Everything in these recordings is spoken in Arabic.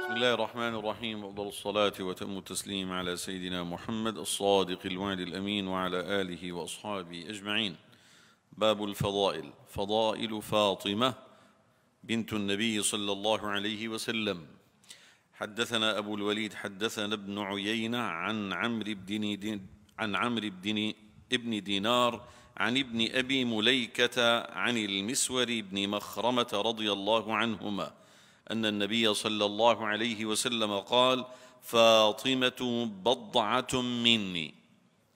بسم الله الرحمن الرحيم أفضل الصلاة وتم التسليم على سيدنا محمد الصادق الوعد الأمين وعلى آله وأصحابه أجمعين باب الفضائل فضائل فاطمة بنت النبي صلى الله عليه وسلم حدثنا أبو الوليد حدثنا ابن عيينة عن عمرو بن عن عمرو بن ابن دينار عن ابن أبي مليكة عن المسور بن مخرمة رضي الله عنهما أن النبي صلى الله عليه وسلم قال فاطمة بضعة مني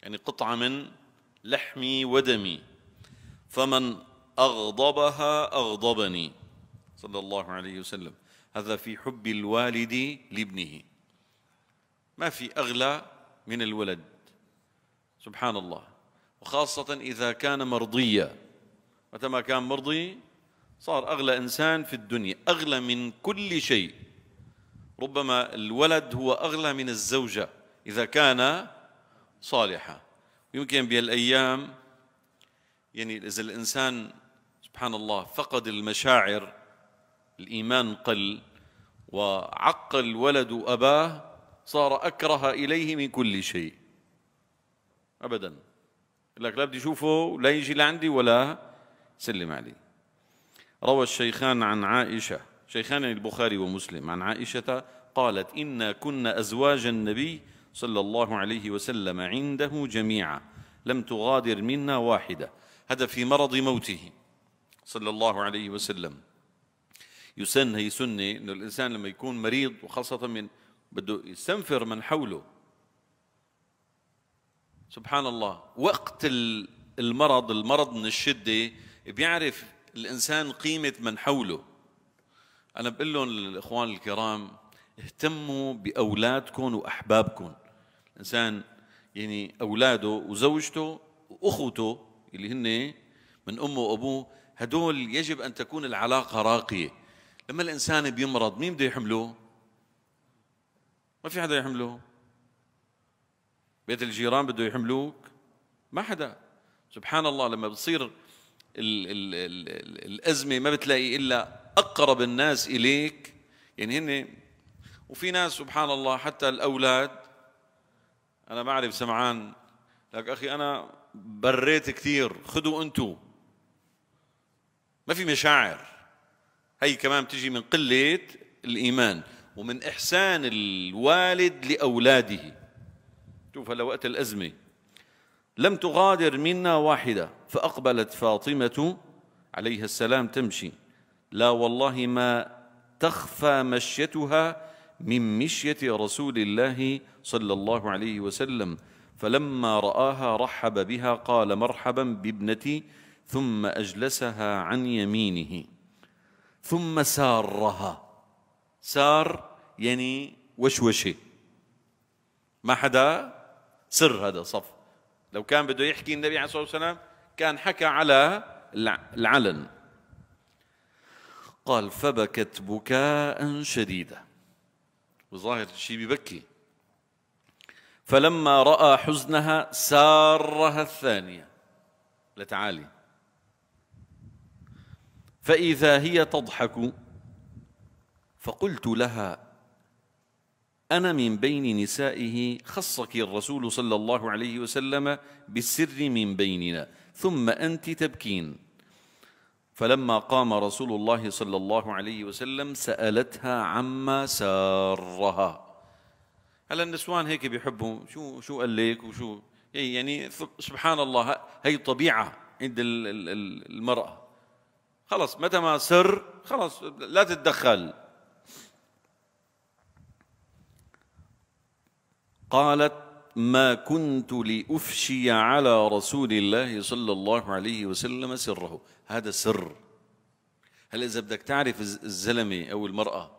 يعني قطعة من لحمي ودمي فمن أغضبها أغضبني صلى الله عليه وسلم هذا في حب الوالد لابنه ما في أغلى من الولد سبحان الله وخاصة إذا كان مرضيا متى ما كان مرضي صار أغلى إنسان في الدنيا أغلى من كل شيء ربما الولد هو أغلى من الزوجة إذا كان صالحا يمكن بهالأيام يعني إذا الإنسان سبحان الله فقد المشاعر الإيمان قل وعق الولد أباه صار أكره إليه من كل شيء أبداً لك لا بدي اشوفه لا يجي لعندي ولا سلم علي روى الشيخان عن عائشة شيخان البخاري ومسلم عن عائشة قالت إنا كنا أزواج النبي صلى الله عليه وسلم عنده جميعا لم تغادر منا واحدة هذا في مرض موته صلى الله عليه وسلم يسن هي سنة أن الإنسان لما يكون مريض وخاصة من بده يستنفر من حوله سبحان الله وقت المرض المرض من الشدة بيعرف الإنسان قيمة من حوله أنا بقول لهم الإخوان الكرام اهتموا بأولادكم وأحبابكم الإنسان يعني أولاده وزوجته وأخوته اللي هن من أمه وأبوه هدول يجب أن تكون العلاقة راقية لما الإنسان بيمرض مين بده يحمله ما في حدا يحمله بيت الجيران بده يحملوك ما حدا سبحان الله لما بتصير ال ال الـ الـ الأزمة ما بتلاقي إلا أقرب الناس إليك يعني هن وفي ناس سبحان الله حتى الأولاد أنا بعرف سمعان لك أخي أنا بريت كثير خذوا أنتو ما في مشاعر هي كمان بتجي من قلة الإيمان ومن إحسان الوالد لأولاده شوف هلا وقت الأزمة لم تغادر منا واحدة فأقبلت فاطمة عليها السلام تمشي لا والله ما تخفى مشيتها من مشية رسول الله صلى الله عليه وسلم فلما رآها رحب بها قال مرحبا بابنتي ثم أجلسها عن يمينه ثم سارها سار يعني وشوشه ما حدا سر هذا صف لو كان بده يحكي النبي عليه الصلاة والسلام كان حكى على العلن قال فبكت بكاء شديدا وظاهر الشيء ببكي فلما رأى حزنها سارها الثانية لتعالي فإذا هي تضحك فقلت لها أنا من بين نسائه خصك الرسول صلى الله عليه وسلم بالسر من بيننا ثم أنت تبكين فلما قام رسول الله صلى الله عليه وسلم سألتها عما سارها هلا النسوان هيك بيحبوا شو شو قال لك وشو إيه، يعني سبحان الله هي طبيعة عند المرأة خلص متى ما سر خلص لا تتدخل قالت ما كنت لأفشي على رسول الله صلى الله عليه وسلم سره هذا سر هلا إذا بدك تعرف الزلمة أو المرأة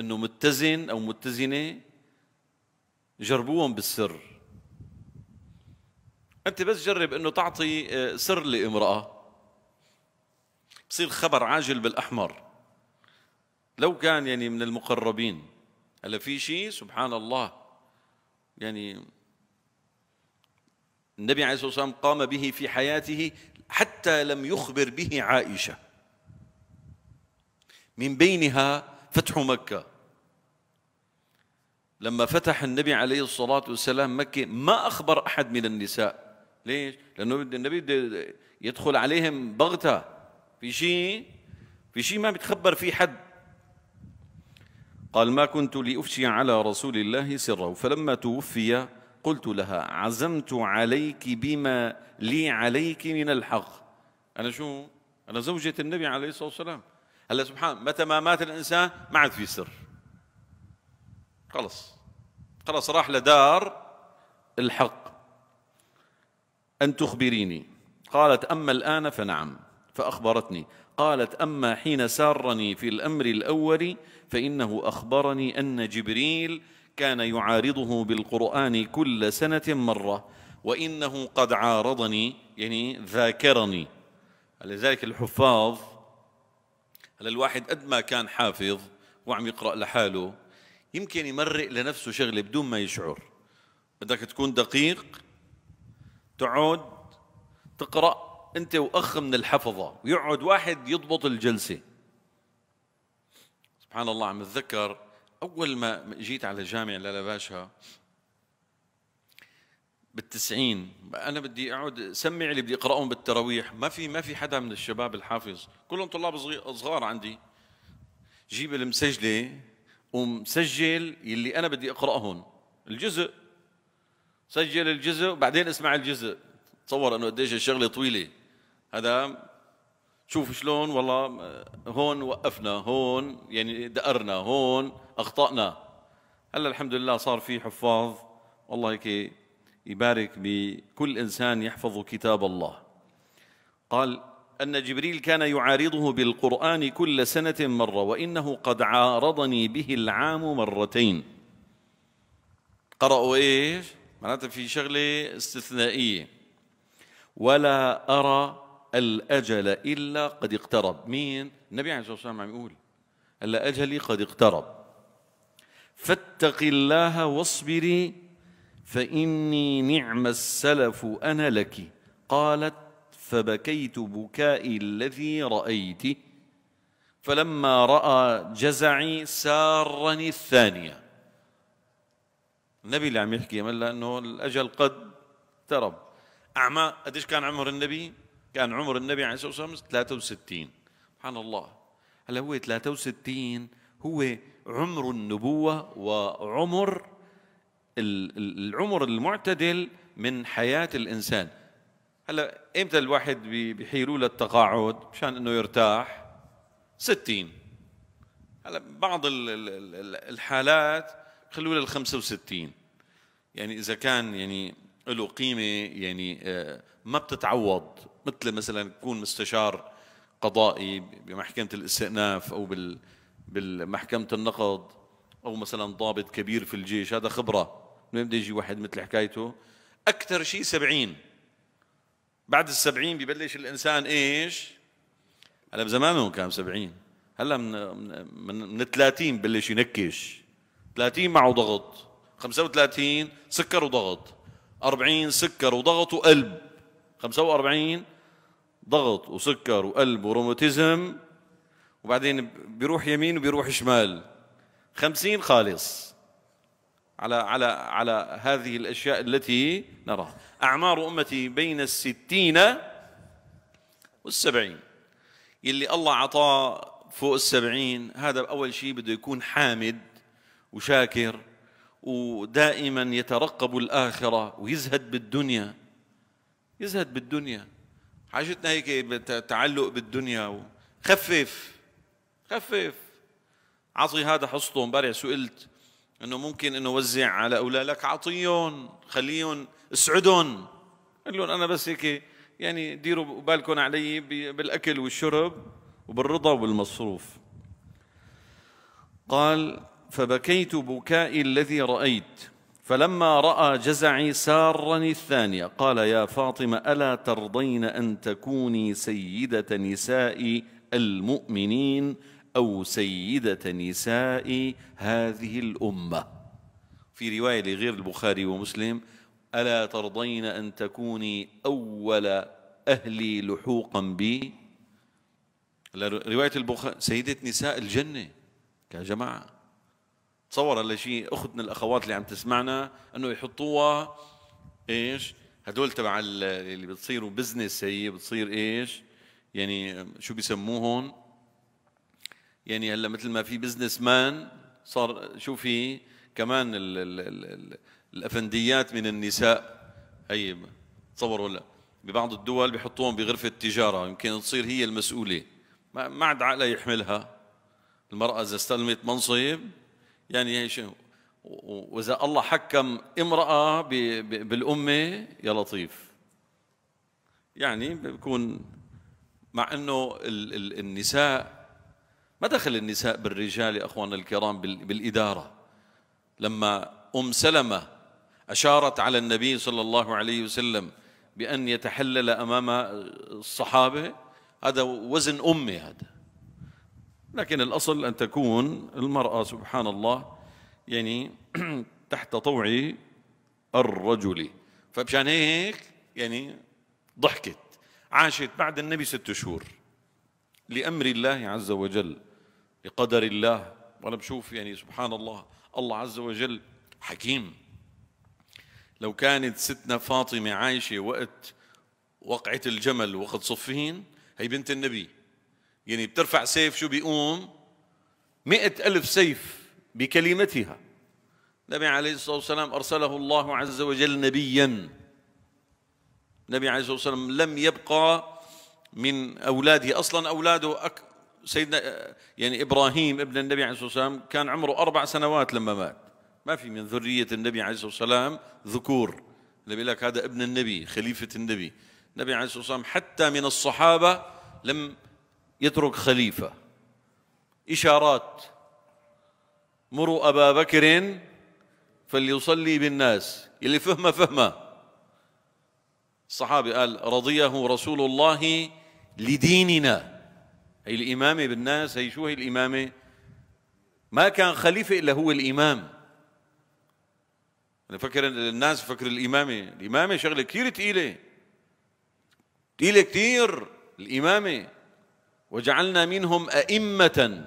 أنه متزن أو متزنة جربوهم بالسر أنت بس جرب أنه تعطي آه، سر لامرأة بصير خبر عاجل بالأحمر لو كان يعني من المقربين هلا في شيء سبحان الله يعني النبي عليه الصلاة والسلام قام به في حياته حتى لم يخبر به عائشة من بينها فتح مكة لما فتح النبي عليه الصلاة والسلام مكة ما أخبر أحد من النساء ليش؟ لأنه النبي يدخل عليهم بغتة في شيء في شيء ما بيتخبر فيه حد قال ما كنت لأفشي على رسول الله سره فلما توفي قلت لها عزمت عليك بما لي عليك من الحق أنا شو أنا زوجة النبي عليه الصلاة والسلام هلا سبحان متى ما مات الإنسان ما عاد في سر خلص خلص راح لدار الحق أن تخبريني قالت أما الآن فنعم فأخبرتني قالت أما حين سارني في الأمر الأول فإنه أخبرني أن جبريل كان يعارضه بالقرآن كل سنة مرة وإنه قد عارضني يعني ذاكرني لذلك الحفاظ هلا الواحد قد ما كان حافظ وعم يقرأ لحاله يمكن يمرق لنفسه شغلة بدون ما يشعر بدك تكون دقيق تقعد تقرأ انت واخ من الحفظه ويقعد واحد يضبط الجلسه سبحان الله عم اتذكر اول ما جيت على جامع لالا باشا بالتسعين انا بدي اقعد سمع اللي بدي اقراهم بالتراويح ما في ما في حدا من الشباب الحافظ كلهم طلاب صغار عندي جيب المسجله ومسجل اللي انا بدي اقراهم الجزء سجل الجزء وبعدين اسمع الجزء تصور انه قديش الشغله طويله هذا شوف شلون والله هون وقفنا هون يعني دقرنا هون اخطانا هلا الحمد لله صار في حفاظ والله هيك يبارك بكل انسان يحفظ كتاب الله قال ان جبريل كان يعارضه بالقران كل سنه مره وانه قد عارضني به العام مرتين قرأوا ايش معناتها في شغله استثنائيه ولا ارى الأجل إلا قد اقترب مين؟ النبي عليه الصلاة والسلام عم يقول قال أجلي قد اقترب فاتق الله واصبري فإني نعم السلف أنا لك قالت فبكيت بكائي الذي رأيت فلما رأى جزعي سارني الثانية النبي اللي عم يحكي ملا انه الاجل قد اقترب اعمى قديش كان عمر النبي كان عمر النبي عليه الصلاه والسلام 63 سبحان الله هلا هو 63 هو عمر النبوه وعمر العمر المعتدل من حياه الانسان هلا امتى الواحد بيحيلوا له التقاعد مشان انه يرتاح 60 هلا بعض الحالات خلوا له 65 يعني اذا كان يعني له قيمه يعني آه، ما بتتعوض مثل مثلا يكون مستشار قضائي بمحكمه الاستئناف او بال بالمحكمه النقض او مثلا ضابط كبير في الجيش هذا خبره من بده يجي واحد مثل حكايته اكثر شيء سبعين بعد السبعين ببلش الانسان ايش هلا بزمانهم كان سبعين هلا من من من 30 بلش ينكش 30 معه ضغط 35 سكر وضغط 40 سكر وضغط وقلب 45 ضغط وسكر وقلب وروماتيزم وبعدين بيروح يمين وبيروح شمال خمسين خالص على على على هذه الاشياء التي نراها اعمار امتي بين الستين والسبعين اللي الله اعطاه فوق السبعين هذا اول شيء بده يكون حامد وشاكر ودائما يترقب الاخره ويزهد بالدنيا يزهد بالدنيا حاجتنا هيك تعلق بالدنيا خفف خفف عطي هذا حصته امبارح سئلت انه ممكن انه وزع على اولادك عطيهم خليهم اسعدهم قال لهم انا بس هيك يعني ديروا بالكم علي بالاكل والشرب وبالرضا وبالمصروف قال فبكيت بكائي الذي رايت فلما راى جزعي سارني الثانيه قال يا فاطمه الا ترضين ان تكوني سيده نساء المؤمنين او سيده نساء هذه الامه في روايه لغير البخاري ومسلم الا ترضين ان تكوني اول اهلي لحوقا بي روايه البخاري سيده نساء الجنه يا جماعه تصور هلا شيء اخت من الاخوات اللي عم تسمعنا انه يحطوها ايش هدول تبع اللي بتصيروا بزنس هي بتصير ايش يعني شو بيسموهم يعني هلا مثل ما في بزنس مان صار شو في كمان الـ الـ الـ الافنديات من النساء هي تصور ولا ببعض الدول بحطوهم بغرفه تجاره يمكن تصير هي المسؤوله ما عاد عقلها يحملها المراه اذا استلمت منصب يعني شنو واذا الله حكم امراه بالامه يا لطيف يعني بيكون مع انه النساء ما دخل النساء بالرجال يا اخواننا الكرام بالاداره لما ام سلمه اشارت على النبي صلى الله عليه وسلم بان يتحلل امام الصحابه هذا وزن امي هذا لكن الأصل أن تكون المرأة سبحان الله يعني تحت طوع الرجل فمشان هيك يعني ضحكت عاشت بعد النبي ست شهور لأمر الله عز وجل لقدر الله وأنا بشوف يعني سبحان الله الله عز وجل حكيم لو كانت ستنا فاطمة عايشة وقت وقعة الجمل وقت صفين هي بنت النبي يعني بترفع سيف شو بيقوم مئة ألف سيف بكلمتها النبي عليه الصلاة والسلام أرسله الله عز وجل نبيا النبي عليه الصلاة والسلام لم يبقى من أولاده أصلا أولاده أك سيدنا يعني إبراهيم ابن النبي عليه الصلاة والسلام كان عمره أربع سنوات لما مات ما في من ذرية النبي عليه الصلاة والسلام ذكور اللي لك هذا ابن النبي خليفة النبي النبي عليه الصلاة والسلام حتى من الصحابة لم يترك خليفة إشارات مروا أبا بكر فليصلي بالناس اللي فهمه فهمه الصحابي قال رضيه رسول الله لديننا هي الإمامة بالناس هي شو هي الإمامة ما كان خليفة إلا هو الإمام أنا فكر الناس فكر الإمامة الإمامة شغلة كثير ثقيلة ثقيلة كثير الإمامة وجعلنا منهم أئمة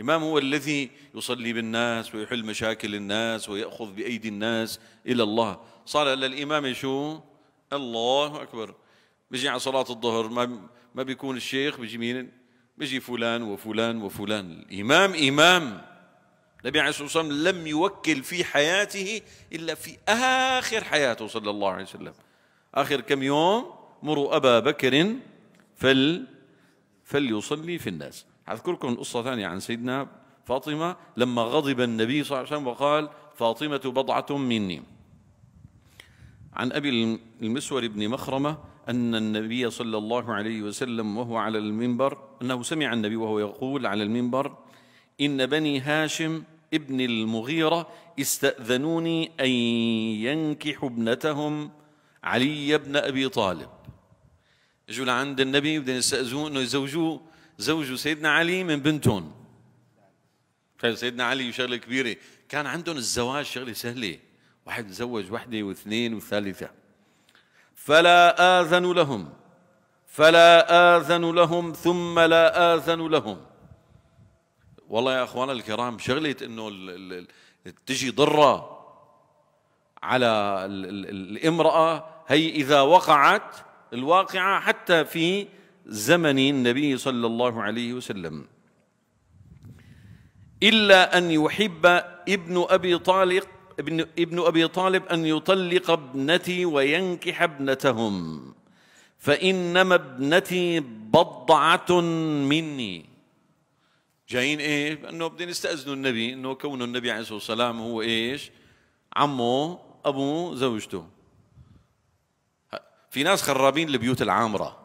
إمام هو الذي يصلي بالناس ويحل مشاكل الناس ويأخذ بأيدي الناس إلى الله صار للإمام شو الله أكبر بيجي على صلاة الظهر ما ما بيكون الشيخ بيجي مين بيجي فلان وفلان وفلان الإمام إمام النبي عليه الصلاة والسلام لم يوكل في حياته إلا في آخر حياته صلى الله عليه وسلم آخر كم يوم مروا أبا بكر فل فليصلي في الناس لكم قصة ثانية عن سيدنا فاطمة لما غضب النبي صلى الله عليه وسلم وقال فاطمة بضعة مني عن أبي المسور بن مخرمة أن النبي صلى الله عليه وسلم وهو على المنبر أنه سمع النبي وهو يقول على المنبر إن بني هاشم ابن المغيرة استأذنوني أن ينكحوا ابنتهم علي بن أبي طالب اجوا لعند النبي بدهم يستاذنوه انه يزوجوه زوجوا سيدنا علي من بنتهم تخيل سيدنا علي شغله كبيره كان عندهم الزواج شغله سهله واحد تزوج وحده واثنين وثالثه فلا آذن لهم فلا آذن لهم ثم لا آذن لهم والله يا اخوانا الكرام شغله انه تجي ضره على الامراه هي اذا وقعت الواقعة حتى في زمن النبي صلى الله عليه وسلم إلا أن يحب ابن أبي طالب ابن, ابن أبي طالب أن يطلق ابنتي وينكح ابنتهم فإنما ابنتي بضعة مني جايين ايه؟ انه بدين يستاذنوا النبي انه كونه النبي عليه الصلاه والسلام هو ايش؟ عمه ابو زوجته في ناس خرابين البيوت العامرة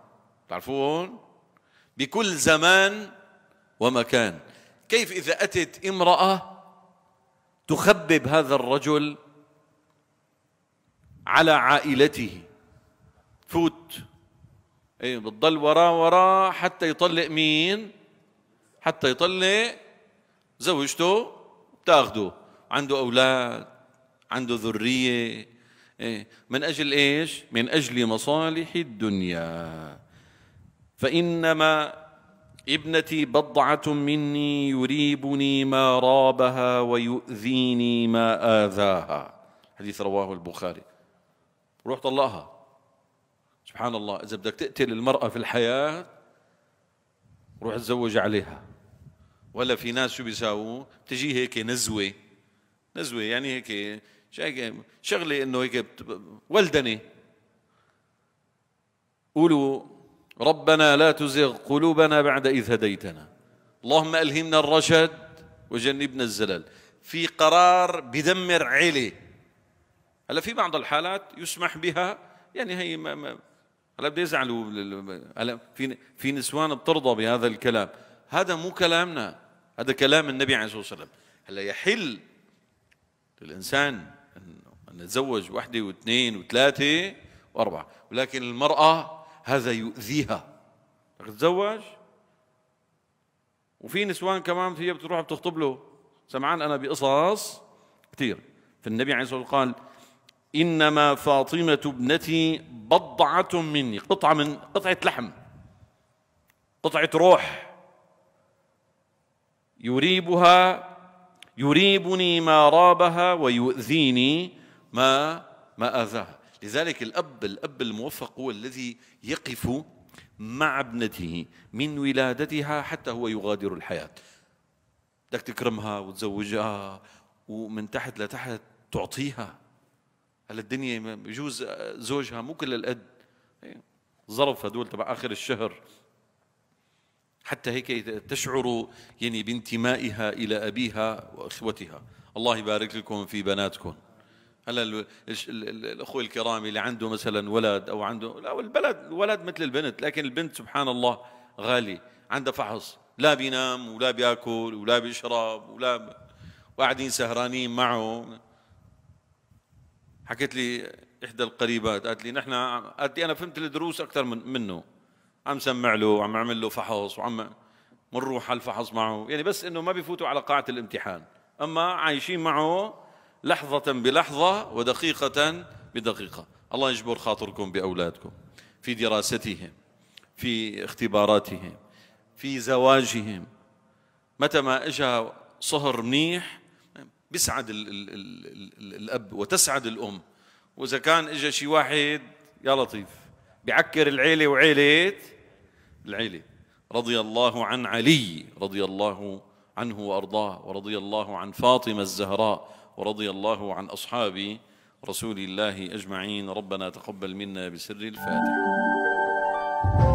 تعرفون بكل زمان ومكان كيف إذا أتت امرأة تخبب هذا الرجل على عائلته فوت اي بتضل وراه وراه حتى يطلق مين حتى يطلق زوجته تاخده عنده اولاد عنده ذريه إيه؟ من أجل إيش؟ من أجل مصالح الدنيا فإنما ابنتي بضعة مني يريبني ما رابها ويؤذيني ما آذاها حديث رواه البخاري روح طلقها سبحان الله إذا بدك تقتل المرأة في الحياة روح تزوج عليها ولا في ناس شو بيساووا تجي هيك نزوة نزوة يعني هيك شغلي انه هيك ولدني قولوا ربنا لا تزغ قلوبنا بعد إذ هديتنا اللهم ألهمنا الرشد وجنبنا الزلل في قرار بدمر عيلة هلا في بعض الحالات يسمح بها يعني هي ما ما هلا بدي يزعلوا هلا في في نسوان بترضى بهذا الكلام هذا مو كلامنا هذا كلام النبي عليه الصلاه والسلام هلا يحل للانسان نتزوج واحدة واثنين وثلاثة وأربعة ولكن المرأة هذا يؤذيها تتزوج وفي نسوان كمان هي بتروح بتخطب له سمعان أنا بقصص كثير فالنبي عليه الصلاة والسلام قال إنما فاطمة ابنتي بضعة مني قطعة من قطعة لحم قطعة روح يريبها يريبني ما رابها ويؤذيني ما ما اذاها لذلك الاب الاب الموفق هو الذي يقف مع ابنته من ولادتها حتى هو يغادر الحياه بدك تكرمها وتزوجها ومن تحت لتحت تعطيها هلا الدنيا بجوز زوجها مو كل الأد ظرف هدول تبع اخر الشهر حتى هيك تشعر يعني بانتمائها الى ابيها واخوتها الله يبارك لكم في بناتكم هلا الاخوه الكرام اللي عنده مثلا ولد او عنده لا البلد الولد مثل البنت لكن البنت سبحان الله غالي عندها فحص لا بينام ولا بياكل ولا بيشرب ولا وقاعدين سهرانين معه حكت لي احدى القريبات قالت لي نحن قالت لي انا فهمت الدروس اكثر من منه عم سمع له وعم اعمل له فحص وعم بنروح على الفحص معه يعني بس انه ما بيفوتوا على قاعه الامتحان اما عايشين معه لحظة بلحظة ودقيقة بدقيقة الله يجبر خاطركم بأولادكم في دراستهم في اختباراتهم في زواجهم متى ما اجى صهر منيح بيسعد الـ الـ الـ الـ الاب وتسعد الام واذا كان اجى شي واحد يا لطيف بيعكر العيله وعيله العيله رضي الله عن علي رضي الله عنه وارضاه ورضي الله عن فاطمه الزهراء ورضي الله عن أصحاب رسول الله أجمعين ربنا تقبل منا بسر الفاتح